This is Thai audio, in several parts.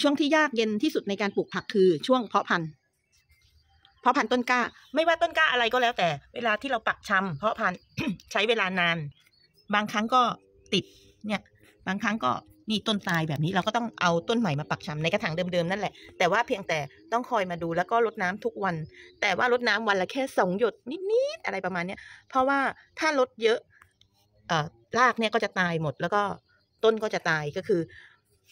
ช่วงที่ยากเย็นที่สุดในการปลูกผักคือช่วงเพาะพันธุ์ เพาะพันธุ์ต้นกล้า ไม่ว่าต้นกล้าอะไรก็แล้วแต่เวลาที่เราปักชำเพาะพันธุ์ใช้เวลานาน บางครั้งก็ติดเนี่ย บางครั้งก็นี่ต้นตายแบบนี้ เราก็ต้องเอาต้นใหม่มาปักชำในกระถางเดิมๆนั่นแหละแต่ว่าเพียงแต่ต้องคอยมาดูแล้วก็รดน้ำทุกวัน แต่ว่ารดน้ำวันละแค่สองหยดนิดๆอะไรประมาณเนี้ยเพราะว่าถ้ารดเยอะ เอรากเนี่ยก็จะตายหมด แล้วก็ต้นก็จะตายก็คือ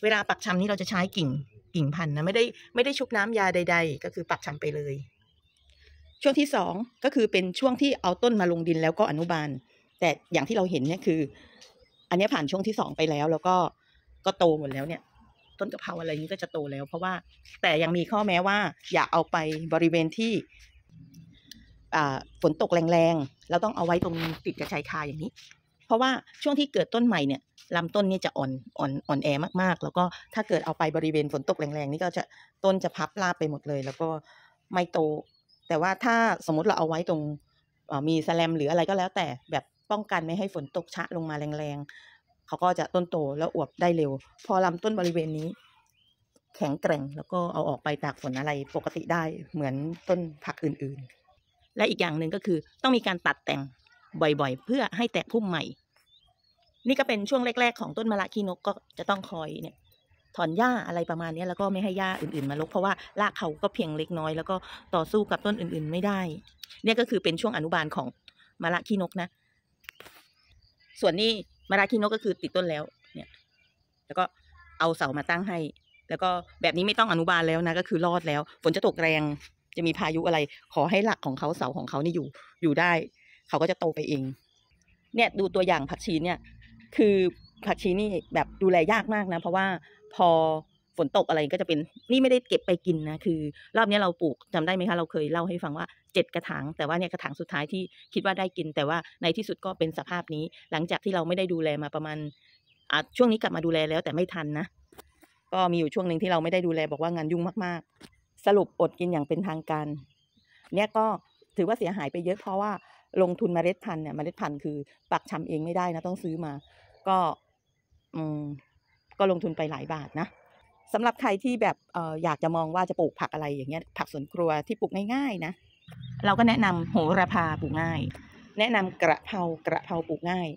เวลาปักชำนี่เราจะใช้กิ่งกิ่งพันนะไม่ได้ไม่ได้ชุบน้ำยาใดๆ ก็คือปักชำไปเลย ช่วงที่สองก็คือเป็นช่วงที่เอาต้นมาลงดินแล้วก็อนุบาล แต่อย่างที่เราเห็นเนี่ยคือ อันนี้ผ่านช่วงที่สองไปแล้วแล้วก็ก็โตหมดแล้วเนี่ย ต้นกะเพราอะไรนี้ก็จะโตแล้ว เพราะว่าแต่ยังมีข้อแม้ว่า อย่าเอาไปบริเวณที่ฝนตกแรงๆเราต้องเอาไว้ตรงติดกับชายคาอย่างนี้ เพราะว่าช่วงที่เกิดต้นใหม่เนี่ยลำต้นนี่จะอ่อนอ่อนอ่อนแอ มากๆ แล้วก็ถ้าเกิดเอาไปบริเวณฝนตกแรงๆ นี่ก็จะ ต้นจะพับลาบไปหมดเลย แล้วก็ไม่โต แต่ว่าถ้าสมมติเราเอาไว้ตรงมีแสลมหรืออะไรก็แล้วแต่ แบบป้องกันไม่ให้ฝนตกชะลงมาแรงๆเขาก็จะต้นโตแล้วอวบได้เร็ว พอลำต้นบริเวณนี้ แข็งแกร่ง แล้วก็เอาออกไปตากฝนอะไรปกติได้เหมือนต้นผักอื่นๆ และอีกอย่างหนึ่งก็คือ ต้องมีการตัดแต่งบ่อยๆ เพื่อให้แตกพุ่มใหม่นี่ก็เป็นช่วงแรก ๆของต้นมะระขี้นกก็จะต้องคอยเนี่ย ถอนหญ้าอะไรประมาณนี้แล้วก็ไม่ให้หญ้าอื่นๆมาลก เพราะว่ารากเขาก็เพียงเล็กน้อยแล้วก็ต่อสู้กับต้นอื่นๆไม่ได้ เนี่ยก็คือเป็นช่วงอนุบาลของมะระขี้นกนะ ส่วนนี้มะระขี้นกก็คือติดต้นแล้ว เนี่ย แล้วก็เอาเสามาตั้งให้ แล้วก็แบบนี้ไม่ต้องอนุบาลแล้วนะ ก็คือรอดแล้วฝนจะตกแรงจะมีพายุอะไร ขอให้หลักของเขาเสาของเขานี่อยู่อยู่ได้ เขาก็จะโตไปเอง เนี่ยดูตัวอย่างผักชีเนี่ยคือผักชีนี่แบบดูแลยากมากนะเพราะว่าพอฝนตกอะไรก็จะเป็นนี่ไม่ได้เก็บไปกินนะ คือ รอบนี้เราปลูกจำได้ไหมคะเราเคยเล่าให้ฟังว่าเจ็ดกระถางแต่ว่าเนี่ยกระถางสุดท้ายที่คิดว่าได้กิน แต่ว่าในที่สุดก็เป็นสภาพนี้ หลังจากที่เราไม่ได้ดูแลมาประมาณช่วงนี้กลับมาดูแลแล้วแต่ไม่ทันนะ ก็มีอยู่ช่วงหนึ่งที่เราไม่ได้ดูแลบอกว่างานยุ่งมากๆสรุปอดกินอย่างเป็นทางการ เนี่ยก็ถือว่าเสียหายไปเยอะเพราะว่าลงทุนมเมล็ดพันธุ์เนี่ยมเมล็ดพันธุ์คือปักชำเองไม่ได้นะต้องซื้อมา ก็อืมก็ลงทุนไปหลายบาทนะสำหรับใครที่แบบอยากจะมองว่าจะปลูกผักอะไรอย่างเงี้ย ผักสวนครัวที่ปลูกง่ายๆนะเราก็แนะนำโหระพาปลูกง่าย แนะนำกระเพรากระเพราปลูกง่าย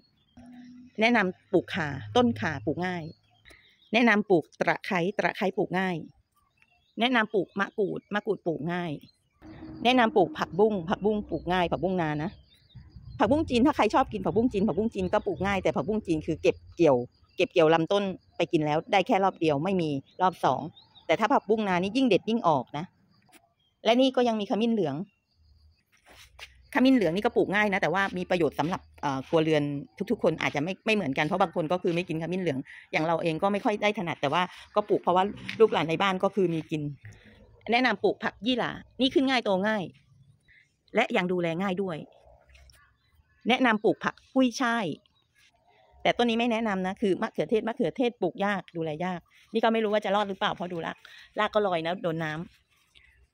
แนะนำปลูกข่าต้นข่าปลูกง่าย แนะนำปลูกตะไคร้ตะไคร้ปลูกง่าย แนะนำปลูกมะกรูดมะกรูดปลูกง่าย แนะนำปลูกผักบุ้งผักบุ้งปลูกง่ายผักบุ้งนานะผักบุ้งจีนถ้าใครชอบกินผักบุ้งจีนผักบุ้งจีนก็ปลูกง่ายแต่ผักบุ้งจีนคือเก็บเกี่ยวเก็บเกี่ยวลำต้นไปกินแล้วได้แค่รอบเดียวไม่มีรอบสองแต่ถ้าผักบุ้งนานี่ยิ่งเด็ดยิ่งออกนะ และนี่ก็ยังมีขมิ้นเหลือง ขมิ้นเหลืองนี่ก็ปลูกง่ายนะแต่ว่ามีประโยชน์สำหรับครัวเรือนทุก ๆ คนอาจจะไม่ไม่เหมือนกันเพราะบางคนก็คือไม่กินขมิ้นเหลือง อย่างเราเองก็ไม่ค่อยได้ถนัดแต่ว่าก็ปลูกเพราะว่าลูกหลานในบ้านก็คือมีกิน แนะนำปลูกผักยี่หร่านี่ขึ้นง่ายโตง่าย และยังดูแลง่ายด้วยแนะนำปลูกผักกุ้ยช่ายแต่ต้นนี้ไม่แนะนำนะ คือมะเขือเทศ มะเขือเทศปลูกยาก ดูแลยาก นี่ก็ไม่รู้ว่าจะรอดหรือเปล่า เพราะดูรากรากก็ลอยนะโดนน้า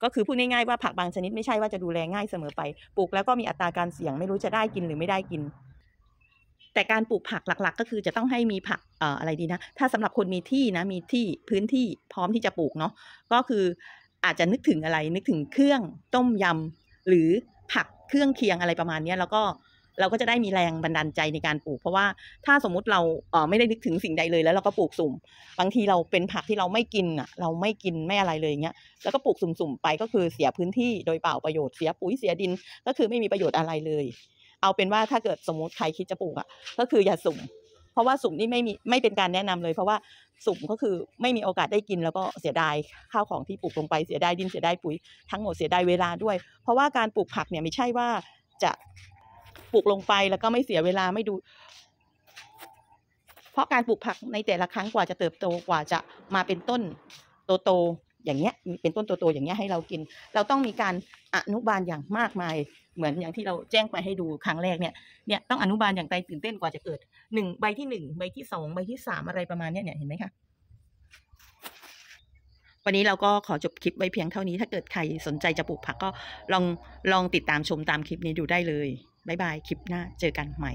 ก็คือพูดง่ายๆว่าผักบางชนิดไม่ใช่ว่าจะดูแลง่ายเสมอไป ปลูกแล้วก็มีอัตราการเสี่ยงไม่รู้จะได้กินหรือไม่ได้กิน แต่การปลูกผักหลัก ๆ ก็คือจะต้องให้มีผักอออะไรดีนะ ถ้าสำหรับคนมีที่นะ มีที่พื้นที่พร้อมที่จะปลูกเนาะ ก็คืออาจจะนึกถึงอะไร นึกถึงเครื่องต้มยำ หรือผักเครื่องเคียงอะไรประมาณนี้แล้วก็เราก็จะได้มีแรงบันดาลใจในการปลูก เพราะว่าถ้าสมมุติเราเออไม่ได้นึกถึงสิ่งใดเลย แล้วเราก็ปลูกสุ่ม บางทีเราเป็นผักที่เราไม่กินอ่ะเราไม่กินไม่อะไรเลยอย่างเงี้ย แล้วก็ปลูกสุ่มๆไปก็คือเสียพื้นที่โดยเปล่าประโยชน์ เสียปุ๋ยเสียดิน ก็คือไม่มีประโยชน์อะไรเลย เอาเป็นว่าถ้าเกิดสมมติใครคิดจะปลูกอ่ะ ก็คืออย่าสุ่ม เพราะว่าสุ่มนี่ไม่มีไม่เป็นการแนะนำเลย เพราะว่าสุ่มก็คือไม่มีโอกาสได้กินแล้วก็เสียดายข้าวของที่ปลูกลงไปเสียดายดินเสียดายปุ๋ยทั้งหมดเสียดายเวลาด้วย เพราะว่าการปลูกผักเนี่ยไม่ใช่ว่าจะปลูกลงไปแล้วก็ไม่เสียเวลาไม่ดู เพราะการปลูกผักในแต่ละครั้งกว่าจะเติบโตกว่าจะมาเป็นต้นโตโตอย่างเงี้ยเป็นต้นโตโตอย่างเงี้ยให้เรากิน เราต้องมีการอนุบาลอย่างมากมายเหมือนอย่างที่เราแจ้งไปให้ดูครั้งแรกเนี่ย เนี่ยต้องอนุบาลอย่างใจตื่นเต้นกว่าจะเกิดหนึ่งใบที่หนึ่งใบที่สองใบที่สามอะไรประมาณเนี้ยเนี่ยเห็นไหมคะวันนี้เราก็ขอจบคลิปไว้เพียงเท่านี้ ถ้าเกิดใครสนใจจะปลูกผักก็ลองลองติดตามชมตามคลิปนี้ดูได้เลยบายบายคลิปหน้าเจอกันใหม่